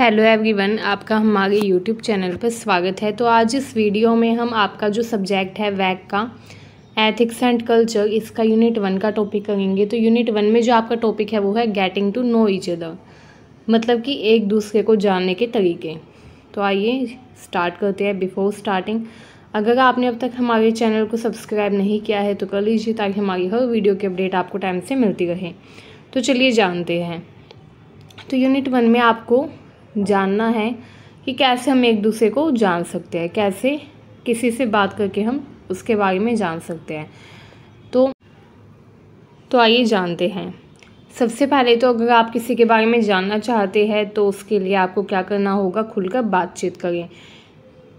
hello everyone आपका हमारे YouTube channel पर स्वागत है तो आज इस वीडियो में हम आपका जो सब्जेक्ट है वैक का एथिक्स एंड कल्चर इसका यूनिट वन का टॉपिक करेंगे तो यूनिट वन में जो आपका टॉपिक है वो है getting to know each other मतलब कि एक दूसरे को जानने के तरीके तो आइए स्टार्ट करते हैं बिफोर स्टार्टिंग अगर आपने अब तक हमारे चैनल को सब्सक्राइब नहीं किया है तो कर लीजिए ताकि हमारी हर वीडियो की अपडेट आपको टाइम से मिलती रहे तो चलिए जानते हैं तो यूनिट वन में आपको जानना है कि कैसे हम एक दूसरे को जान सकते हैं कैसे किसी से बात करके हम उसके बारे में जान सकते हैं तो तो आइए जानते हैं सबसे पहले तो अगर आप किसी के बारे में जानना चाहते हैं तो उसके लिए आपको क्या करना होगा खुलकर बातचीत करें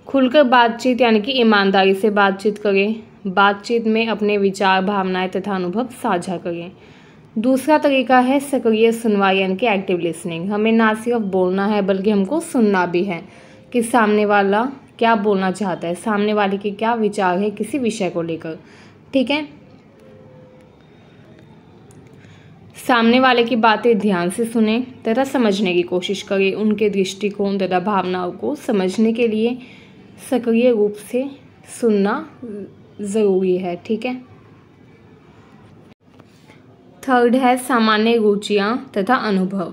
खुलकर बातचीत यानी कि ईमानदारी से बातचीत करें बातचीत में अपने विचार भावनाएं तथा अनुभव साझा करें दूसरा तरीका है सक्रिय सुनवाई यानी कि एक्टिव लिसनिंग हमें ना सिर्फ बोलना है बल्कि हमको सुनना भी है कि सामने वाला क्या बोलना चाहता है सामने वाले के क्या विचार है किसी विषय को लेकर ठीक है सामने वाले की बातें ध्यान से सुने तथा समझने की कोशिश करें उनके दृष्टिकोण तथा भावनाओं को समझने के लिए सक्रिय रूप से सुनना ज़रूरी है ठीक है थर्ड है सामान्य रुचियाँ तथा अनुभव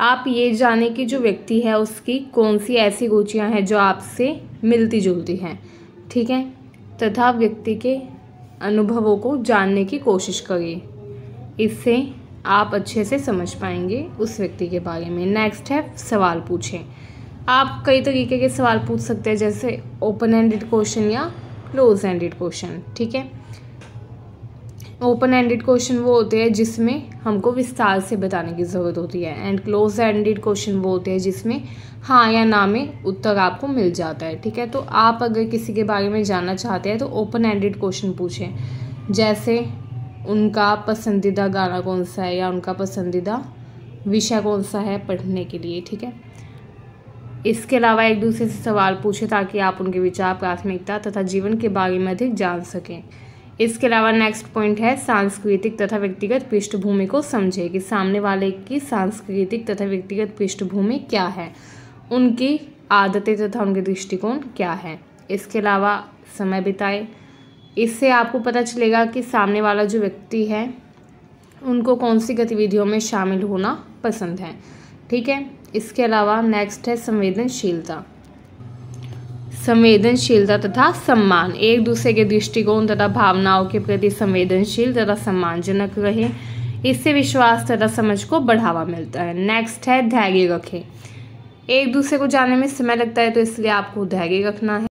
आप ये जाने कि जो व्यक्ति है उसकी कौन सी ऐसी रुचियाँ हैं जो आपसे मिलती जुलती हैं ठीक है तथा व्यक्ति के अनुभवों को जानने की कोशिश करिए इससे आप अच्छे से समझ पाएंगे उस व्यक्ति के बारे में नेक्स्ट है सवाल पूछें आप कई तरीके के सवाल पूछ सकते हैं जैसे ओपन एंडेड क्वेश्चन या क्लोज एंडेड क्वेश्चन ठीक है ओपन एंडेड क्वेश्चन वो होते हैं जिसमें हमको विस्तार से बताने की ज़रूरत होती है एंड क्लोज एंडेड क्वेश्चन वो होते हैं जिसमें हाँ या ना में उत्तर आपको मिल जाता है ठीक है तो आप अगर किसी के बारे में जानना चाहते हैं तो ओपन एंडेड क्वेश्चन पूछें जैसे उनका पसंदीदा गाना कौन सा है या उनका पसंदीदा विषय कौन सा है पढ़ने के लिए ठीक है इसके अलावा एक दूसरे से सवाल पूछें ताकि आप उनके विचार प्राथमिकता तथा जीवन के बारे में अधिक जान सकें इसके अलावा नेक्स्ट पॉइंट है सांस्कृतिक तथा व्यक्तिगत पृष्ठभूमि को समझे कि सामने वाले की सांस्कृतिक तथा व्यक्तिगत पृष्ठभूमि क्या है उनकी आदतें तथा उनके दृष्टिकोण क्या है इसके अलावा समय बिताए इससे आपको पता चलेगा कि सामने वाला जो व्यक्ति है उनको कौन सी गतिविधियों में शामिल होना पसंद है ठीक है इसके अलावा नेक्स्ट है संवेदनशीलता संवेदनशीलता तथा सम्मान एक दूसरे के दृष्टिकोण तथा भावनाओं के प्रति संवेदनशील तथा सम्मानजनक रहे इससे विश्वास तथा समझ को बढ़ावा मिलता है नेक्स्ट है धैर्य रखें एक दूसरे को जाने में समय लगता है तो इसलिए आपको धैर्य रखना है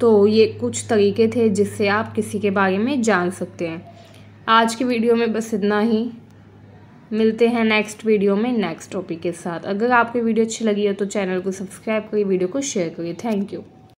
तो ये कुछ तरीके थे जिससे आप किसी के बारे में जान सकते हैं आज की वीडियो में बस इतना ही मिलते हैं नेक्स्ट वीडियो में नेक्स्ट टॉपिक के साथ अगर आपकी वीडियो अच्छी लगी है तो चैनल को सब्सक्राइब करिए वीडियो को शेयर करिए थैंक यू